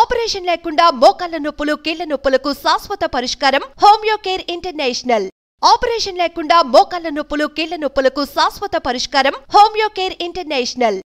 operation లేకుండా మోకాళ్ల నొప్పులు కీళ్ల నొప్పులకు శాశ్వత పరిష్కారం కేర్ ఇంటర్నేషనల్ ఆపరేషన్ లేకుండా మోకాళ్ల నొప్పులు కీళ్ల నొప్పులకు శాశ్వత పరిష్కారం కేర్ ఇంటర్నేషనల్